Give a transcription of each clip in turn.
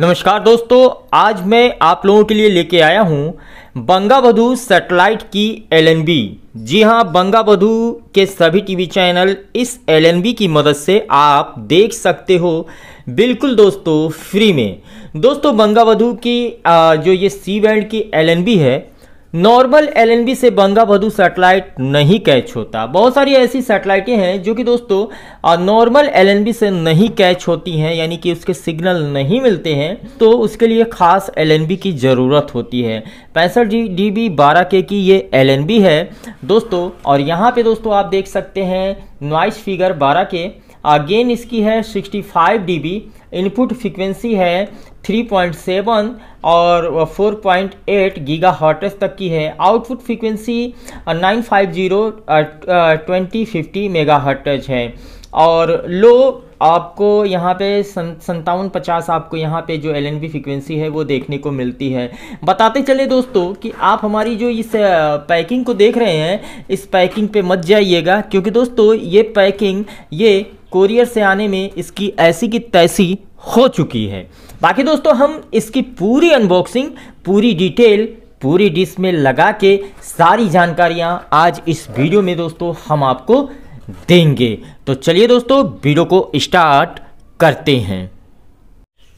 नमस्कार दोस्तों आज मैं आप लोगों के लिए लेके आया हूं बंगाबधु सैटेलाइट की एलएनबी जी हां बंगाबधु के सभी टीवी चैनल इस एलएनबी की मदद से आप देख सकते हो बिल्कुल दोस्तों फ्री में दोस्तों बंगाबधु की जो ये सी बैंड की एलएनबी है नॉर्मल एल से बंगा बधु सैटेलाइट नहीं कैच होता बहुत सारी ऐसी सैटेलाइटें हैं जो कि दोस्तों नॉर्मल एल से नहीं कैच होती हैं यानी कि उसके सिग्नल नहीं मिलते हैं तो उसके लिए खास एल की ज़रूरत होती है पैंसठ जी डी बी बारह के की ये एल है दोस्तों और यहाँ पे दोस्तों आप देख सकते हैं नॉइस फिगर बारह के गेन इसकी है 65 बी इनपुट फ्रिक्वेंसी है 3.7 और 4.8 गीगा तक की है output frequency 950 fifty megahertz है और लो आपको यहाँ पे संतावन पचास आपको यहाँ पे जो एल एन फ्रिक्वेंसी है वो देखने को मिलती है बताते चले दोस्तों कि आप हमारी जो इस पैकिंग uh, को देख रहे हैं इस पैकिंग पे मत जाइएगा क्योंकि दोस्तों ये पैकिंग ये कोरियर से आने में इसकी ऐसी की तैसी हो चुकी है बाकी दोस्तों हम इसकी पूरी अनबॉक्सिंग पूरी डिटेल पूरी डिश में लगा के सारी जानकारियां आज इस वीडियो में दोस्तों हम आपको देंगे तो चलिए दोस्तों वीडियो को स्टार्ट करते हैं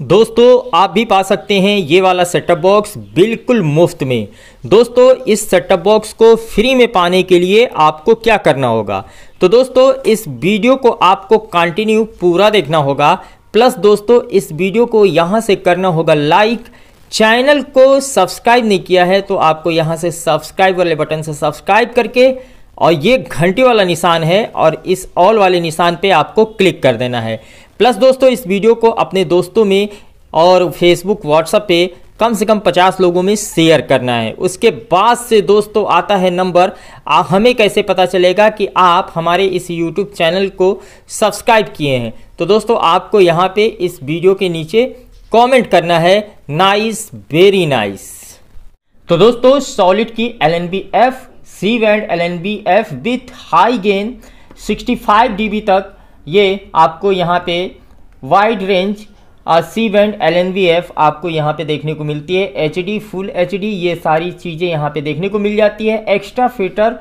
दोस्तों आप भी पा सकते हैं ये वाला सेटअप बॉक्स बिल्कुल मुफ्त में दोस्तों इस सेटअप बॉक्स को फ्री में पाने के लिए आपको क्या करना होगा तो दोस्तों इस वीडियो को आपको कंटिन्यू पूरा देखना होगा प्लस दोस्तों इस वीडियो को यहाँ से करना होगा लाइक चैनल को सब्सक्राइब नहीं किया है तो आपको यहाँ से सब्सक्राइब वाले बटन से सब्सक्राइब करके और ये घंटे वाला निशान है और इस ऑल वाले निशान पे आपको क्लिक कर देना है प्लस दोस्तों इस वीडियो को अपने दोस्तों में और फेसबुक व्हाट्सएप पे कम से कम 50 लोगों में शेयर करना है उसके बाद से दोस्तों आता है नंबर हमें कैसे पता चलेगा कि आप हमारे इस यूट्यूब चैनल को सब्सक्राइब किए हैं तो दोस्तों आपको यहाँ पे इस वीडियो के नीचे कमेंट करना है नाइस वेरी नाइस तो दोस्तों सॉलिड की L N B F C band L N B F with high gain 65 dB तक ये आपको यहाँ पे wide range C band L N B F आपको यहाँ पे देखने को मिलती है H D full H D ये सारी चीज़ें यहाँ पे देखने को मिल जाती है extra filter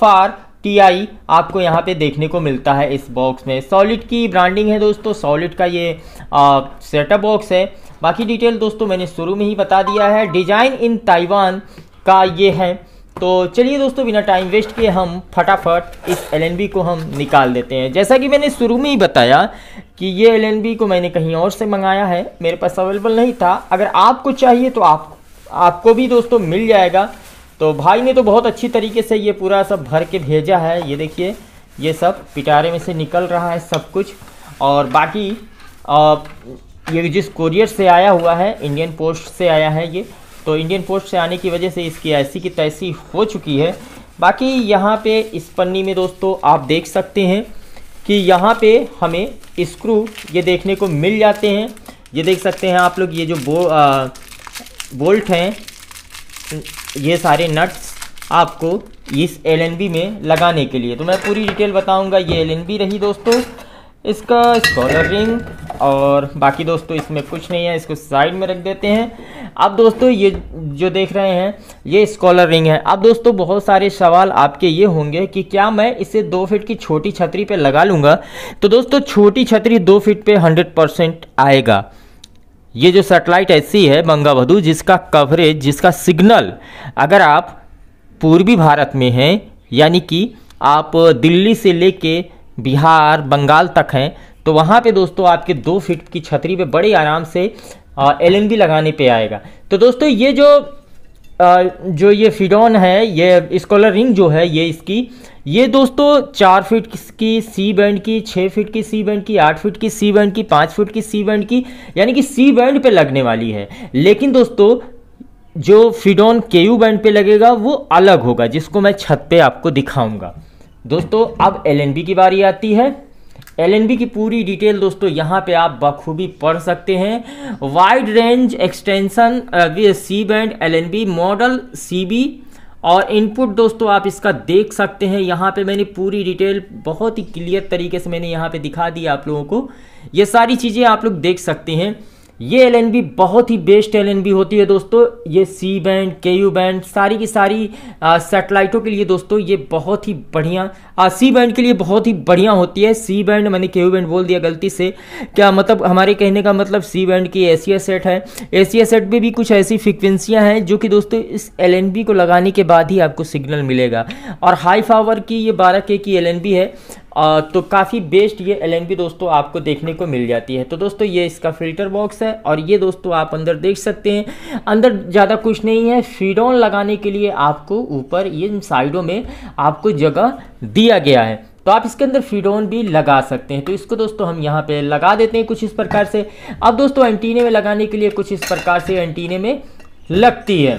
for T I आपको यहाँ पे देखने को मिलता है इस बॉक्स में सॉलिड की ब्रांडिंग है दोस्तों सॉलिड का ये सेटअप uh, बॉक्स है बाकी डिटेल दोस्तों मैंने शुरू में ही बता दिया है डिजाइन इन ताइवान का ये है तो चलिए दोस्तों बिना टाइम वेस्ट किए हम फटाफट इस एल को हम निकाल देते हैं जैसा कि मैंने शुरू में ही बताया कि ये एल को मैंने कहीं और से मंगाया है मेरे पास अवेलेबल नहीं था अगर आपको चाहिए तो आप आपको भी दोस्तों मिल जाएगा तो भाई ने तो बहुत अच्छी तरीके से ये पूरा सब भर के भेजा है ये देखिए ये सब पिटारे में से निकल रहा है सब कुछ और बाकी आ, ये जिस कोरियर से आया हुआ है इंडियन पोस्ट से आया है ये तो इंडियन पोस्ट से आने की वजह से इसकी ऐसी की तैसी हो चुकी है बाकी यहाँ पे इस पन्नी में दोस्तों आप देख सकते हैं कि यहाँ पे हमें स्क्रू ये देखने को मिल जाते हैं ये देख सकते हैं आप लोग ये जो बो आ, बोल्ट हैं ये सारे नट्स आपको इस एल में लगाने के लिए तो मैं पूरी डिटेल बताऊंगा ये एल रही दोस्तों इसका स्कॉलर रिंग और बाकी दोस्तों इसमें कुछ नहीं है इसको साइड में रख देते हैं अब दोस्तों ये जो देख रहे हैं ये स्कॉलर रिंग है अब दोस्तों बहुत सारे सवाल आपके ये होंगे कि क्या मैं इसे दो फिट की छोटी छतरी पे लगा लूँगा तो दोस्तों छोटी छतरी दो फिट पे हंड्रेड परसेंट आएगा ये जो सेटेलाइट ऐसी है बंगावधु जिसका कवरेज जिसका सिग्नल अगर आप पूर्वी भारत में हैं यानी कि आप दिल्ली से लेके बिहार बंगाल तक हैं तो वहाँ पे दोस्तों आपके दो फीट की छतरी पे बड़े आराम से एल लगाने पे आएगा तो दोस्तों ये जो आ, जो ये फिडोन है ये स्कॉलर रिंग जो है ये इसकी ये दोस्तों चार फीट की सी बैंड की छः फीट की सी बैंड की आठ फीट की सी बैंड की पाँच फीट की सी बैंड की यानी कि सी बैंड पे लगने वाली है लेकिन दोस्तों जो फिडोन के यू बैंड पे लगेगा वो अलग होगा जिसको मैं छत पे आपको दिखाऊंगा दोस्तों अब एल की बारी आती है एलएनबी की पूरी डिटेल दोस्तों यहाँ पे आप बखूबी पढ़ सकते हैं wide range extension C band LNB model CB और इनपुट दोस्तों आप इसका देख सकते हैं यहाँ पे मैंने पूरी डिटेल बहुत ही क्लियर तरीके से मैंने यहाँ पे दिखा दी आप लोगों को ये सारी चीज़ें आप लोग देख सकते हैं ये एल बहुत ही बेस्ट एल होती है दोस्तों ये C band K U band सारी की सारी सेटेलाइटों के लिए दोस्तों ये बहुत ही बढ़िया सी बैंड के लिए बहुत ही बढ़िया होती है सी बैंड मैंने के यू बैंड बोल दिया गलती से क्या मतलब हमारे कहने का मतलब सी बैंड की एसिया सेट है एसिया सेट में भी कुछ ऐसी फ्रिक्वेंसियाँ हैं जो कि दोस्तों इस एल को लगाने के बाद ही आपको सिग्नल मिलेगा और हाई पावर की ये बारह के की एल है तो काफ़ी बेस्ट ये एल दोस्तों आपको देखने को मिल जाती है तो दोस्तों ये इसका फिल्टर बॉक्स है और ये दोस्तों आप अंदर देख सकते हैं अंदर ज़्यादा कुछ नहीं है फीडॉन लगाने के लिए आपको ऊपर ये साइडों में आपको जगह दिया गया है तो आप इसके अंदर फीडोन भी लगा सकते हैं तो इसको दोस्तों हम यहाँ पे लगा देते हैं कुछ इस प्रकार से अब दोस्तों एंटीने में लगाने के लिए कुछ इस प्रकार से एंटीने में लगती है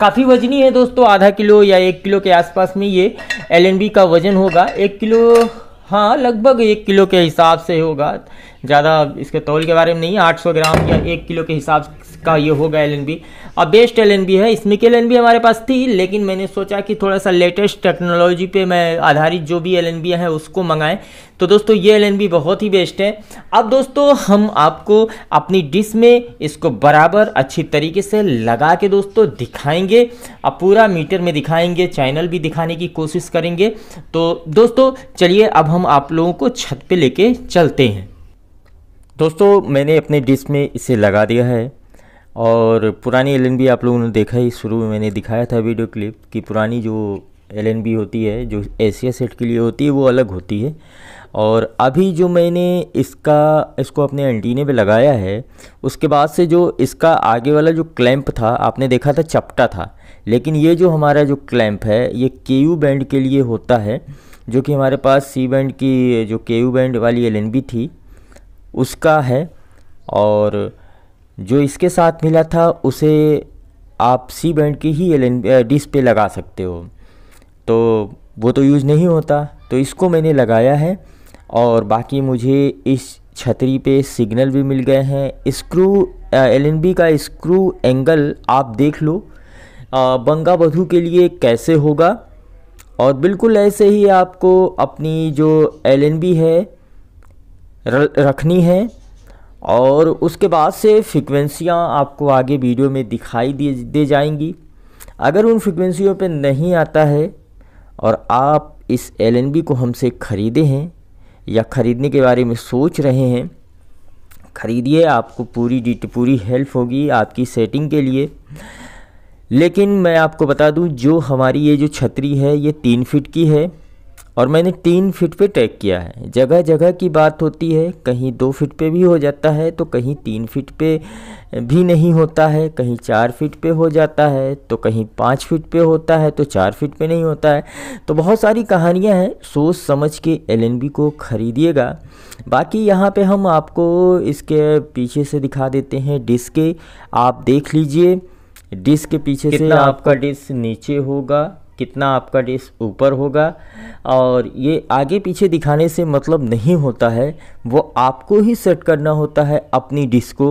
काफ़ी वजनी है दोस्तों आधा किलो या एक किलो के आसपास में ये एल का वज़न होगा एक किलो हाँ लगभग एक किलो के हिसाब से होगा ज़्यादा इसके तौल के बारे में नहीं आठ सौ ग्राम या एक किलो के हिसाब इसका ये होगा एल अब बेस्ट एल है इसमें के एल हमारे पास थी लेकिन मैंने सोचा कि थोड़ा सा लेटेस्ट टेक्नोलॉजी पे मैं आधारित जो भी एल है उसको मंगाएं तो दोस्तों ये एल बहुत ही बेस्ट है अब दोस्तों हम आपको अपनी डिश में इसको बराबर अच्छी तरीके से लगा के दोस्तों दिखाएंगे अब पूरा मीटर में दिखाएंगे चैनल भी दिखाने की कोशिश करेंगे तो दोस्तों चलिए अब हम आप लोगों को छत पे लेके चलते हैं दोस्तों मैंने अपने डिश में इसे लगा दिया है और पुरानी एल आप लोगों ने देखा ही शुरू में मैंने दिखाया था वीडियो क्लिप कि पुरानी जो एल होती है जो एशिया सेट के लिए होती है वो अलग होती है और अभी जो मैंने इसका इसको अपने एंटीने पे लगाया है उसके बाद से जो इसका आगे वाला जो क्लैंप था आपने देखा था चपटा था लेकिन ये जो हमारा जो क्लैंप है ये के बैंड के लिए होता है जो कि हमारे पास सी बैंड की जो के बैंड वाली एल थी उसका है और जो इसके साथ मिला था उसे आप सी बैंड की ही एल डिस्क पे लगा सकते हो तो वो तो यूज़ नहीं होता तो इसको मैंने लगाया है और बाकी मुझे इस छतरी पे सिग्नल भी मिल गए हैं स्क्रू एल का स्क्रू एंगल आप देख लो बंगा बधू के लिए कैसे होगा और बिल्कुल ऐसे ही आपको अपनी जो एल है रखनी है और उसके बाद से फ्रिक्वेंसियाँ आपको आगे वीडियो में दिखाई दे दे जाएंगी अगर उन फ्रिक्वेंसियों पे नहीं आता है और आप इस एल को हमसे ख़रीदे हैं या ख़रीदने के बारे में सोच रहे हैं ख़रीदिए आपको पूरी डिट पूरी हेल्प होगी आपकी सेटिंग के लिए लेकिन मैं आपको बता दूं जो हमारी ये जो छतरी है ये तीन फिट की है और मैंने तीन फिट पे टैग किया है जगह जगह की बात होती है कहीं दो फिट पे भी हो जाता है तो कहीं तीन फिट पे भी नहीं होता है कहीं चार फिट पे हो जाता है तो कहीं पाँच फिट पे होता है तो चार फिट पे नहीं होता है तो बहुत सारी कहानियाँ हैं सोच समझ के एल को ख़रीदिएगा बाकी यहाँ पे हम आपको इसके पीछे से दिखा देते हैं डिस्क आप देख लीजिए डिस्क के पीछे से आपका डिस्क नीचे होगा कितना आपका डिस्क ऊपर होगा और ये आगे पीछे दिखाने से मतलब नहीं होता है वो आपको ही सेट करना होता है अपनी डिश को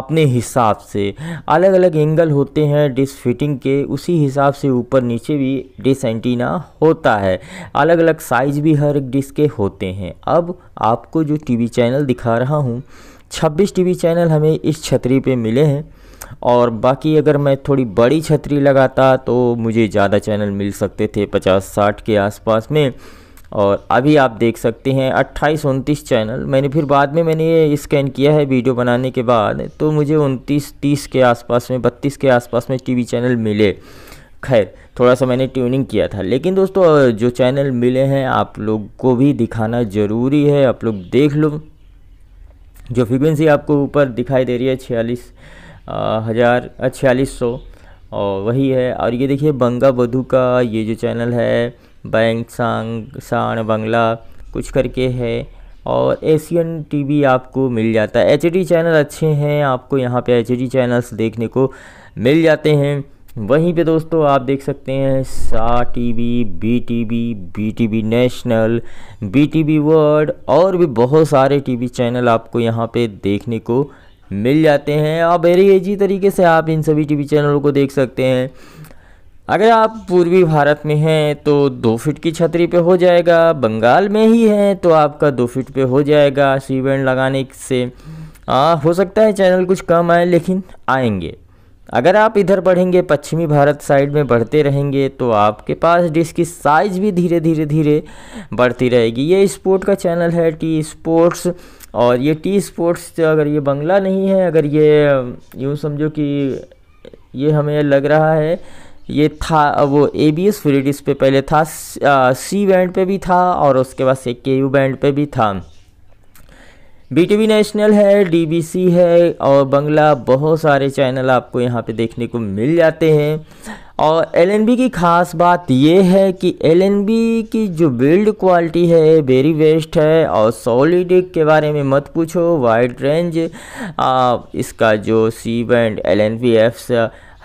अपने हिसाब से अलग अलग एंगल होते हैं डिस फिटिंग के उसी हिसाब से ऊपर नीचे भी डिस एंटीना होता है अलग अलग साइज़ भी हर एक डिश के होते हैं अब आपको जो टीवी चैनल दिखा रहा हूँ 26 टीवी चैनल हमें इस छतरी पे मिले हैं और बाकी अगर मैं थोड़ी बड़ी छतरी लगाता तो मुझे ज़्यादा चैनल मिल सकते थे पचास साठ के आसपास में और अभी आप देख सकते हैं अट्ठाईस उनतीस चैनल मैंने फिर बाद में मैंने ये स्कैन किया है वीडियो बनाने के बाद तो मुझे उनतीस तीस के आसपास में बत्तीस के आसपास में टीवी चैनल मिले खैर थोड़ा सा मैंने ट्यूनिंग किया था लेकिन दोस्तों जो चैनल मिले हैं आप लोग को भी दिखाना ज़रूरी है आप लोग देख लो जो फ्रिक्वेंसी आपको ऊपर दिखाई दे रही है छियालीस हज़ार छियालीस सौ और वही है और ये देखिए बंगा बधू का ये जो चैनल है बैंक सांग साण बंगला कुछ करके है और एशियन टीवी आपको मिल जाता है एच चैनल अच्छे हैं आपको यहाँ पे एच चैनल्स देखने को मिल जाते हैं वहीं पे दोस्तों आप देख सकते हैं सा TV B TV B national B world और भी बहुत सारे टीवी चैनल आपको यहाँ पे देखने को मिल जाते हैं और वेरी ईजी तरीके से आप इन सभी टीवी चैनलों को देख सकते हैं अगर आप पूर्वी भारत में हैं तो दो फिट की छतरी पे हो जाएगा बंगाल में ही हैं तो आपका दो फिट पे हो जाएगा सी बैंड लगाने से आ, हो सकता है चैनल कुछ कम आए लेकिन आएंगे अगर आप इधर बढ़ेंगे पश्चिमी भारत साइड में बढ़ते रहेंगे तो आपके पास डिश की साइज़ भी धीरे धीरे धीरे बढ़ती रहेगी ये स्पोर्ट का चैनल है टी स्पोर्ट्स और ये टी स्पोर्ट्स तो अगर ये बंगला नहीं है अगर ये यूँ समझो कि ये हमें लग रहा है ये था वो ए बी एस फ्रीडिस पे पहले था सी बैंड पे भी था और उसके बाद से के यू बैंड पे भी था बी टी वी नेशनल है डी बी सी है और बंगला बहुत सारे चैनल आपको यहाँ पे देखने को मिल जाते हैं और एल की ख़ास बात यह है कि एल की जो बिल्ड क्वालिटी है वेरी बेस्ट है और सॉलिड के बारे में मत पूछो वाइड रेंज इसका जो सी बैंड एल एन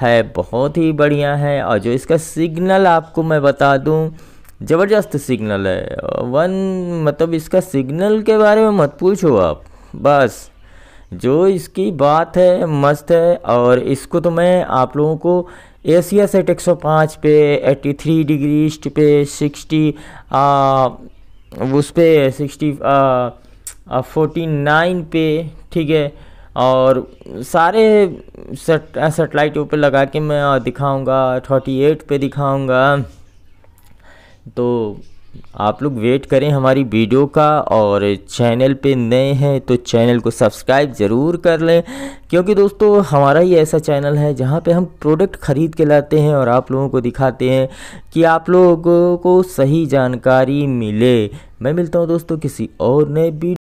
है बहुत ही बढ़िया है और जो इसका सिग्नल आपको मैं बता दूं ज़बरदस्त सिग्नल है वन मतलब इसका सिग्नल के बारे में मत पूछो आप बस जो इसकी बात है मस्त है और इसको तो मैं आप लोगों को एशिया सेट 105 पे 83 डिग्री ईस्ट पे 60 आ, उस पे 60 फोर्टी नाइन पे ठीक है और सारे सेटेलाइट ऊपर लगा के मैं दिखाऊंगा 38 पे दिखाऊंगा तो आप लोग वेट करें हमारी वीडियो का और चैनल पे नए हैं तो चैनल को सब्सक्राइब ज़रूर कर लें क्योंकि दोस्तों हमारा ही ऐसा चैनल है जहाँ पे हम प्रोडक्ट ख़रीद के लाते हैं और आप लोगों को दिखाते हैं कि आप लोगों को सही जानकारी मिले मैं मिलता हूँ दोस्तों किसी और नए वीडियो